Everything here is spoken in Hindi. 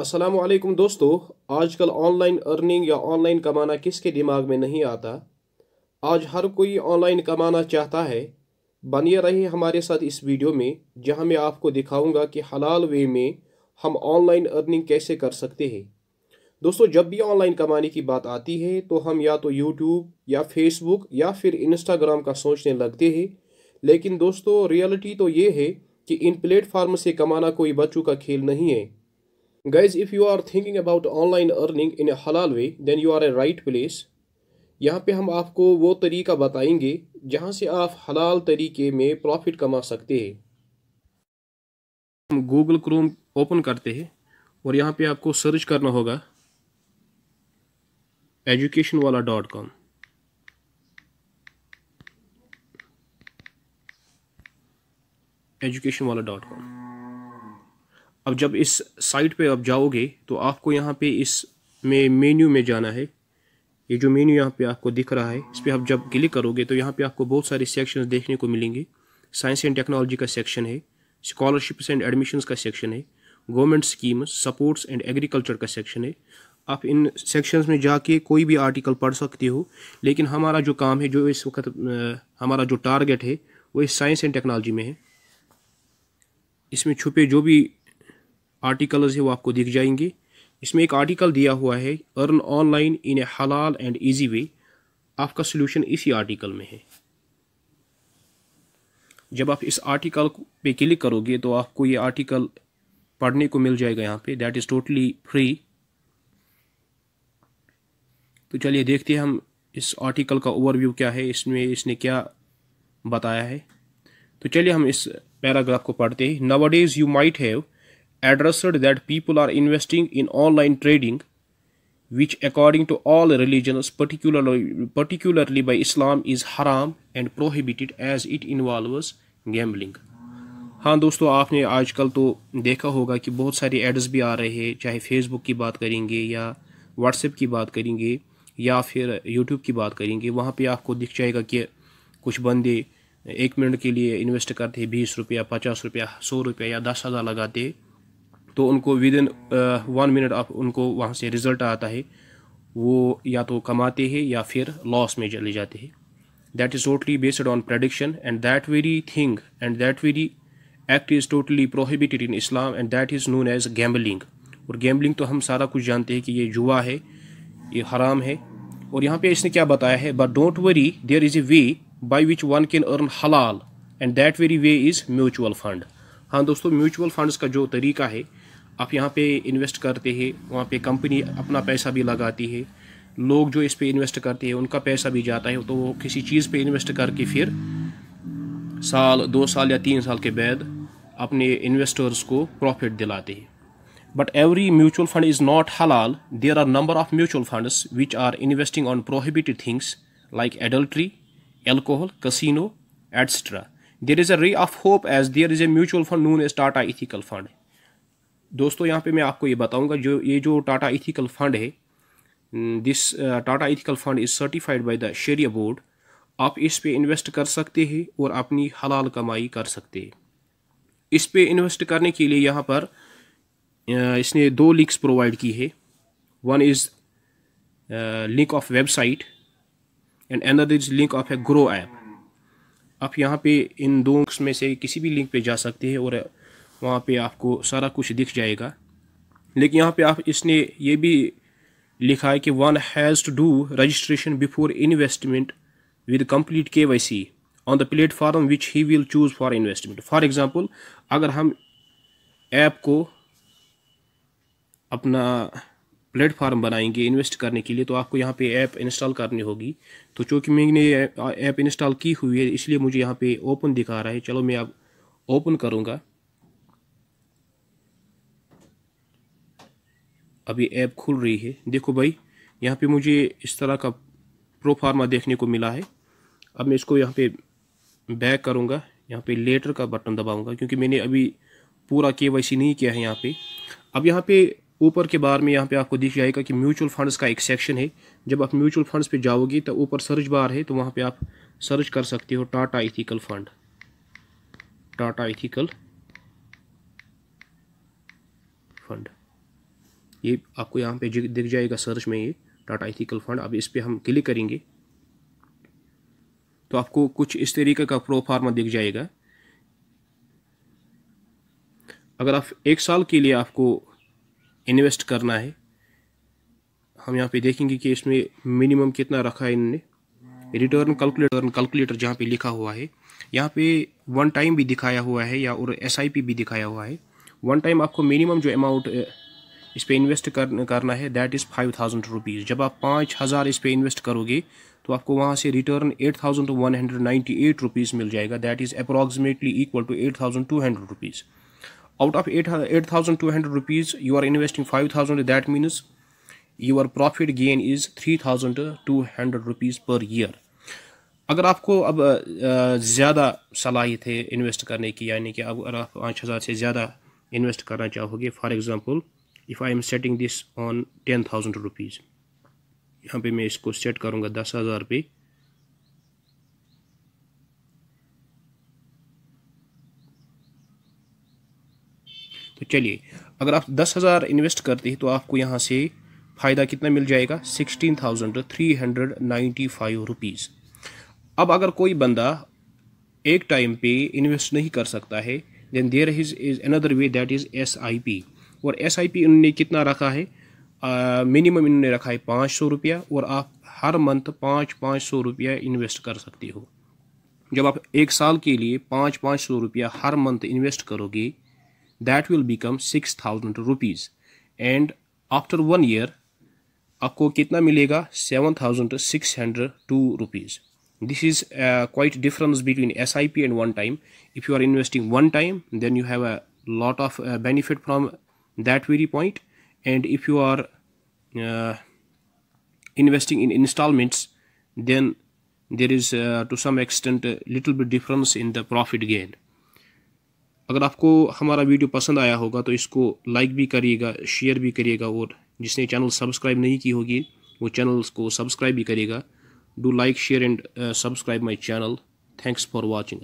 असलम दोस्तों आजकल ऑनलाइन अर्निंग या ऑनलाइन कमाना किसके दिमाग में नहीं आता आज हर कोई ऑनलाइन कमाना चाहता है बनिए रहिए हमारे साथ इस वीडियो में जहां मैं आपको दिखाऊंगा कि हलाल वे में हम ऑनलाइन अर्निंग कैसे कर सकते हैं दोस्तों जब भी ऑनलाइन कमाने की बात आती है तो हम या तो यूट्यूब या फेसबुक या फिर इंस्टाग्राम का सोचने लगते हैं लेकिन दोस्तों रियलिटी तो ये है कि इन प्लेटफार्म से कमाना कोई बच्चों का खेल नहीं है guys if you are thinking about online earning in a हलाल way then you are a right place यहाँ पे हम आपको वो तरीका बताएंगे जहाँ से आप हलाल तरीके में प्रॉफिट कमा सकते हैं हम गूगल क्रोम ओपन करते हैं और यहाँ पे आपको सर्च करना होगा एजुकेशन वाला डॉट कॉम एजुकेशन वाला डॉट कॉम अब जब इस साइट पे आप जाओगे तो आपको यहाँ पे इस में मेन्यू में जाना है ये जो मेन्यू यहाँ पे आपको दिख रहा है इस पर आप जब क्लिक करोगे तो यहाँ पे आपको बहुत सारे सेक्शंस देखने को मिलेंगे साइंस एंड टेक्नोलॉजी का सेक्शन है स्कॉलरशिप्स एंड एडमिशन्स का सेक्शन है government schemes supports and agriculture का सेक्शन है आप इन सेक्शंस में जाके कोई भी आर्टिकल पढ़ सकते हो लेकिन हमारा जो काम है जो इस वक्त हमारा जो टारगेट है वो इस साइंस एंड टेक्नोलॉजी में है इसमें छुपे जो भी आर्टिकल्स है वो आपको दिख जाएंगे इसमें एक आर्टिकल दिया हुआ है अर्न ऑनलाइन इन ए हलाल एंड इजी वे आपका सोल्यूशन इसी आर्टिकल में है जब आप इस आर्टिकल पे क्लिक करोगे तो आपको ये आर्टिकल पढ़ने को मिल जाएगा यहाँ पे दैट इज़ टोटली फ्री तो चलिए देखते हैं हम इस आर्टिकल का ओवरव्यू क्या है इसमें इसने क्या बताया है तो चलिए हम इस पैराग्राफ को पढ़ते हैं nowadays you might have addressed that people are investing in online trading which according to all religions particularly particularly by islam is haram and prohibited as it involves gambling हाँ दोस्तों आपने आजकल तो देखा होगा कि बहुत सारी एड्स भी आ रहे हैं चाहे फेसबुक की बात करेंगे या व्हाट्सएप की बात करेंगे या फिर यूट्यूब की बात करेंगे वहाँ पे आपको दिख जाएगा कि कुछ बंदे एक मिनट के लिए इन्वेस्ट करते हैं बीस रुपया पचास रुपया सौ रुपया या दस हज़ार लगाते हैं तो उनको विद इन वन मिनट आप उनको वहाँ से रिज़ल्ट आता है वो या तो कमाते हैं या फिर लॉस में चले जाते हैं that is totally based on prediction and that very thing and that very act is totally prohibited in Islam and that is known as gambling और गैम्बलिंग तो हम सारा कुछ जानते हैं कि ये जुआ है ये हराम है और यहाँ पे इसने क्या बताया है but don't worry there is a way by which one can earn हलाल and that very way is mutual fund हाँ दोस्तों म्यूचुअल फंड्स का जो तरीका है आप यहाँ पे इन्वेस्ट करते हैं वहाँ पे कंपनी अपना पैसा भी लगाती है लोग जो इस पर इन्वेस्ट करते हैं उनका पैसा भी जाता है तो वो किसी चीज़ पे इन्वेस्ट करके फिर साल दो साल या तीन साल के बाद अपने इन्वेस्टर्स को प्रॉफिट दिलाते हैं but every mutual fund is not हलाल there are number of mutual funds which are investing on prohibited things like adultery alcohol casino etcetera there is a ray of hope as there is a mutual fund known as Tata ethical fund दोस्तों यहाँ पे मैं आपको ये बताऊँगा जो ये जो टाटा इथिकल फंड है this Tata ethical fund is certified by the शेरिया बोर्ड आप इस पे इन्वेस्ट कर सकते हैं और अपनी हलाल कमाई कर सकते हैं इस पे इन्वेस्ट करने के लिए यहाँ पर uh, इसने दो लिंक्स प्रोवाइड की है one is link of website and another is link of a Groww app आप यहाँ पे इन दो में से किसी भी लिंक पे जा सकते हैं और वहाँ पे आपको सारा कुछ दिख जाएगा लेकिन यहाँ पे आप इसने ये भी लिखा है कि one has to do registration before investment with complete K Y C on the platform which he will choose for investment for example अगर हम ऐप को अपना प्लेटफार्म बनाएंगे इन्वेस्ट करने के लिए तो आपको यहाँ पे ऐप इंस्टॉल करनी होगी तो चूँकि मैंने ऐप इंस्टॉल की हुई है इसलिए मुझे यहाँ पे ओपन दिखा रहा है चलो मैं अब ओपन करूँगा अब ये ऐप खुल रही है देखो भाई यहाँ पे मुझे इस तरह का प्रोफार्मा देखने को मिला है अब मैं इसको यहाँ पे बैक करूँगा यहाँ पे लेटर का बटन दबाऊँगा क्योंकि मैंने अभी पूरा के नहीं किया है यहाँ पर अब यहाँ पर ऊपर के बार में यहाँ पे आपको दिख जाएगा कि म्यूचुअल फंड्स का एक सेक्शन है जब आप म्यूचुअल फंड्स पे जाओगे तो ऊपर सर्च बार है तो वहाँ पे आप सर्च कर सकते हो Tata ethical fund Tata ethical fund ये आपको यहाँ पे दिख जाएगा सर्च में ये टाटा इथिकल फंड अब इस पर हम क्लिक करेंगे तो आपको कुछ इस तरीके का प्रोफार्मा दिख जाएगा अगर आप एक साल के लिए आपको इन्वेस्ट करना है हम यहाँ पे देखेंगे कि इसमें मिनिमम कितना रखा है इन्होंने रिटर्न कैलकुलेटर कैलकुलेटर जहाँ पे लिखा हुआ है यहाँ पे वन टाइम भी दिखाया हुआ है या और एस भी दिखाया हुआ है वन टाइम आपको मिनिमम जो अमाउंट इस पर इन्वेस्ट कर, करना है that is five thousand rupees जब आप पाँच हज़ार इस पर इन्वेस्ट करोगे तो आपको वहाँ से return eight thousand one hundred ninety eight rupees मिल जाएगा that is approximately equal to eight thousand two hundred rupees out of eight eight thousand two hundred rupees you are investing five thousand that means your profit gain is three thousand two hundred rupees per year अगर आपको अब ज़्यादा सलाहित है इन्वेस्ट करने की यानी कि अब अगर आप पाँच हज़ार से ज़्यादा इन्वेस्ट करना चाहोगे for example if I am setting this on ten thousand rupees यहाँ पे मैं इसको सेट करूँगा दस हज़ार पे तो चलिए अगर आप दस हज़ार इन्वेस्ट करते हैं तो आपको यहाँ से फ़ायदा कितना मिल जाएगा sixteen thousand three hundred ninety five rupees अब अगर कोई बंदा एक टाइम पे इन्वेस्ट नहीं कर सकता है then there is is another way that is S I P और एस आई पी इन्होंने कितना रखा है मिनिमम इन्होंने रखा है पाँच सौ रुपया और आप हर मंथ पाँच पाँच सौ रुपया इन्वेस्ट कर सकते हो जब आप एक साल के लिए पाँच पाँच सौ रुपया हर मंथ इन्वेस्ट करोगे that will become six thousand rupees and after one year आपको कितना मिलेगा seven thousand six hundred two rupees this is quite difference between S I P and one time if you are investing one time then you have a lot of benefit from that very point and if you are uh, investing in installments then there is uh, to some extent a little bit difference in the profit gain अगर आपको हमारा वीडियो पसंद आया होगा तो इसको लाइक भी करिएगा शेयर भी करिएगा और जिसने चैनल सब्सक्राइब नहीं की होगी वो चैनल को सब्सक्राइब भी करेगा do like share and subscribe my channel thanks for watching